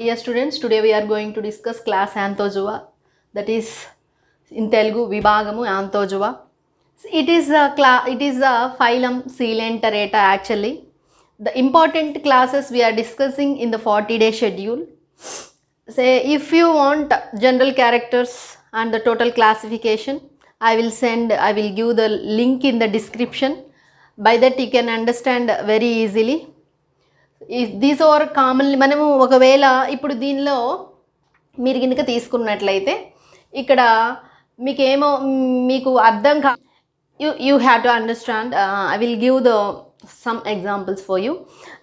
Dear students, today we are going to discuss class Anthozoa that is in Telugu Vibhagamu Anthozoa. It is a class, it is a phylum Coelenterata actually. The important classes we are discussing in the 40 day schedule. Say if you want general characters and the total classification, I will send, I will give the link in the description. By that you can understand very easily these over commonly మనము ఒకవేళ ఇప్పుడు దీనిలో మీరు కనుక తీసుకున్నట్లయితే ఇక్కడ మీకేమో మీకు అర్థం కా you you have to understand I will give the some examples for you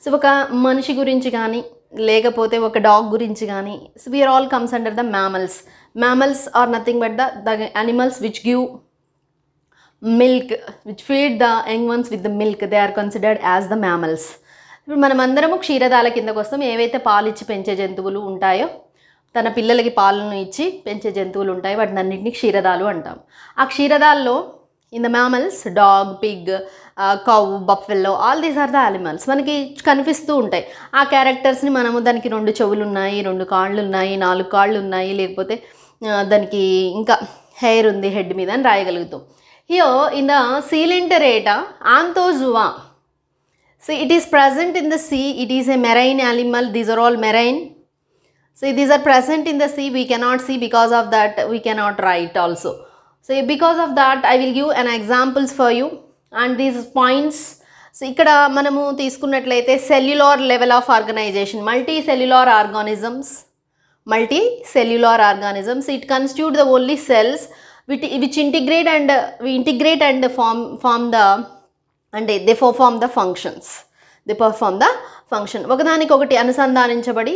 so ఒక మనిషి గురించి కానీ లేకపోతే ఒక డాగ్ గురించి కానీ so we are all comes under the mammals mammals are nothing but the the animals which give milk which feed the young ones with the milk they are considered as the mammals ఇప్పుడు మనమందరము క్షీరదాల కిందకు వస్తాం ఏవైతే పాలు ఇచ్చి పెంచే జంతువులు ఉంటాయో తన పిల్లలకి పాలను ఇచ్చి పెంచే జంతువులు ఉంటాయి వాటిని అన్నింటినీ క్షీరదాలు అంటాం ఆ క్షీరదాల్లో in the mammals dog pig cow buffalo all these are the animals మనకి కనిపిస్తూ ఉంటాయి ఆ క్యారెక్టర్స్ని మనము దానికి రెండు చెవులు ఉన్నాయి రెండు కాళ్ళు ఉన్నాయి నాలుగు కాళ్ళు ఉన్నాయి లేకపోతే దానికి ఇంకా హెయిర్ ఉంది హెడ్ మీద అని రాయగలుగుతాం హియో in the Coelenterata Anthozoa So it is present in the sea. It is a marine animal. These are all marine. So these are present in the sea. We cannot see because of that. We cannot write also. So because of that, I will give an examples for you. And these points. So ikkada manamu tiskunnatlayite cellular level of organization. Multicellular organisms. Multicellular organisms. It constitute the only cells which, integrate and we integrate and form form the అంటే they perform the functions the perform the function ఒకదానికొకటి అనుసంధానించబడి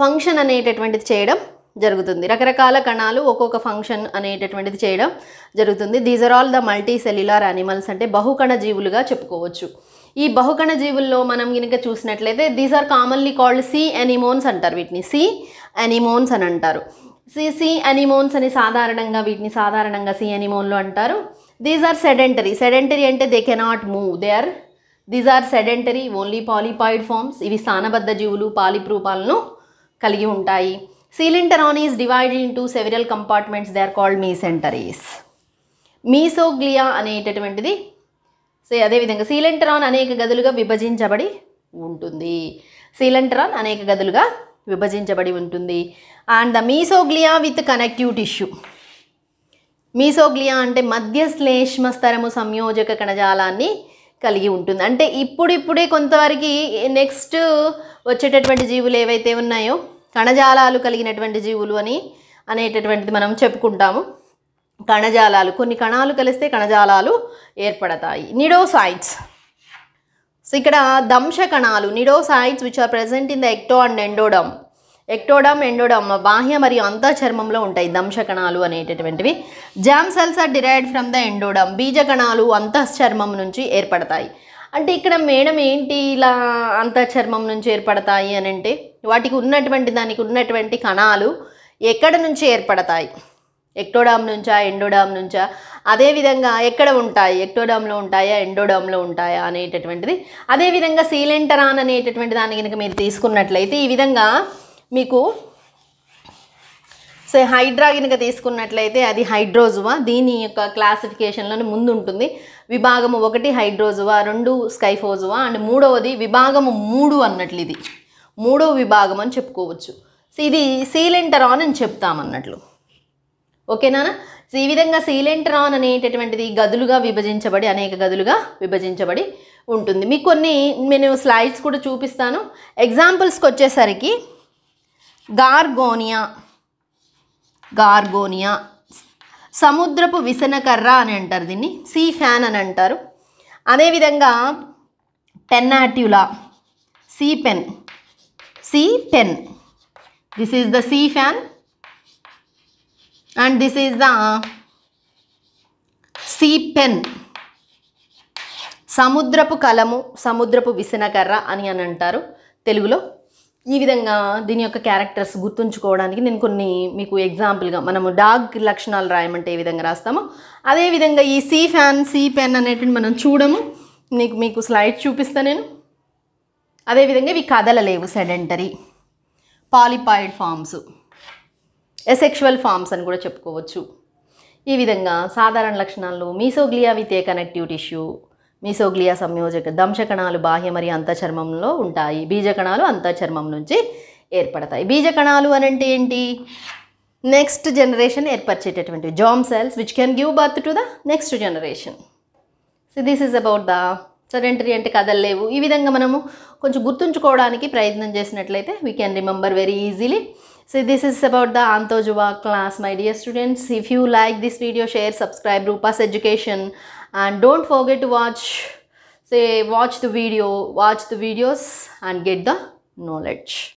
function అనేటటువంటిది చేయడం జరుగుతుంది రకరకాల కణాలు ఒక్కొక్క function అనేటటువంటిది చేయడం జరుగుతుంది these are all the multicellular animals అంటే బహుకణ జీవులుగా చెప్పుకోవచ్చు ఈ బహుకణ జీవుల్లో మనం కనుక చూసినట్లయితే these are commonly called sea anemones అంటారు వీటిని సి ఎనిమోన్స్ అని అంటారు సి సి అనిమోన్స్ అని సాధారణంగా వీటిని సాధారణంగా సి అనిమోన్లు అంటారు దీస్ ఆర్ సెడెంటరీ సెడెంటరీ అంటే they cannot move they are these are sedentary only polypoid forms ఇవి స్థానబద్ధ జీవులు పాలిప్రూపాలను కలిగి ఉంటాయి coelenterons into several compartments they are called mesenteries mesoglea అనేటటువంటిది సో అదేవిధంగా సీలెంటరాన్ అనేక గదులుగా విభజించబడి ఉంటుంది సీలెంటరాన్ అనేక గదులుగా విభజించబడి ఉంటుంది and the mesoglea with connective tissue mesoglea అంటే మధ్య శ్లేష్మ స్తరము సంయోజక కణజాలాన్ని కలిగి ఉంటుంది అంటే ఇప్పుడిప్పుడే కొంతవరకు నెక్స్ట్ వచ్చేటటువంటి జీవులు ఏవైతే ఉన్నాయో కణజాలాలు కలిగినటువంటి జీవులు అని అనేటటువంటిది మనం చెప్పుకుంటాము కణజాలాలు కొన్ని కణాలు కలిస్తే కణజాలాలు ఏర్పడతాయి నిడోసైట్స్ సో ఇక్కడ దంశ కణాలు cnidocytes which are present in the ecto and endoderm ectoderm endoderm బాహ్య మరియు అంత చర్మంలో ఉంటాయి దంశ కణాలు అనేటటువంటివి germ cells are derived from the endoderm బీజ కణాలు అంతఃచర్మం నుంచి ఏర్పడతాయి అంటే ఇక్కడ మేడం ఏంటి ఇలా అంత చర్మం నుంచి ఏర్పడతాయి అని అంటే వాటికి ఉన్నటువంటి దానికి ఉన్నటువంటి కణాలు ఎక్కడ నుంచి ఏర్పడతాయి ఎక్టోడామ్ నుంచా ఎండోడామ్ నుంచా అదేవిధంగా ఎక్కడ ఉంటాయి ఎక్టోడామ్లో ఉంటాయా ఎండోడామ్లో ఉంటాయా అనేటటువంటిది అదేవిధంగా సీలెంటరాన్ అనేటటువంటి దాన్ని కనుక మీరు తీసుకున్నట్లయితే ఈ విధంగా మీకు సో హైడ్రా కనుక తీసుకున్నట్లయితే అది హైడ్రోజువా దీని యొక్క క్లాసిఫికేషన్లోనే ముందు ఉంటుంది విభాగము ఒకటి హైడ్రోజువా రెండు స్కైఫోజువా అండ్ మూడవది విభాగము మూడు అన్నట్లు ఇది మూడవ విభాగం అని చెప్పుకోవచ్చు ఇది సీలెంటరాన్ అని చెప్తామన్నట్లు ఓకేనా ఈ విధంగా సీలెంట్ రాన్ అనేటటువంటిది గదులుగా విభజించబడి అనేక గదులుగా విభజించబడి ఉంటుంది మీకు కొన్ని నేను స్లైడ్స్ కూడా చూపిస్తాను ఎగ్జాంపుల్స్కి వచ్చేసరికి గార్గోనియా గార్గోనియా సముద్రపు విసనకర్ర అని అంటారు దీన్ని సీ ఫ్యాన్ అని అంటారు అదేవిధంగా Pennatula sea pen sea pen this is the sea fan and this is the sea pen సముద్రపు కలము సముద్రపు విసినకర్ర అని అని అంటారు తెలుగులో ఈ విధంగా దీని యొక్క క్యారెక్టర్స్ గుర్తుంచుకోవడానికి నేను కొన్ని మీకు ఎగ్జాంపుల్గా మనము డాగ్ లక్షణాలు రాయమంటే ఏ విధంగా రాస్తామో అదేవిధంగా ఈ సీ ఫ్యాన్ సీ పెన్ అనేటివి మనం చూడము నీకు మీకు స్లైడ్ చూపిస్తా నేను అదేవిధంగా ఇవి లేవు sedentary polypoid forms asexual forms అని కూడా చెప్పుకోవచ్చు ఈ విధంగా సాధారణ లక్షణాలు mesoglea with a connective tissue mesoglea సంయోజక దంశకణాలు బాహ్య మరియు అంతఃచర్మంలో ఉంటాయి బీజకణాలు అంతఃచర్మం నుంచి ఏర్పడతాయి బీజకణాలు అని అంటే ఏంటి నెక్స్ట్ జనరేషన్ ఏర్పరిచేటటువంటి germ cells which can give birth to the next generation so this is about the sedentary అంటే కథలు లేవు ఈ విధంగా మనము కొంచెం గుర్తుంచుకోవడానికి ప్రయత్నం చేసినట్లయితే we can remember very easily So this is about the Antojua class my dear students. If you like this video share subscribe Rupa's education and don't forget to watch say watch the video watch the videos and get the knowledge.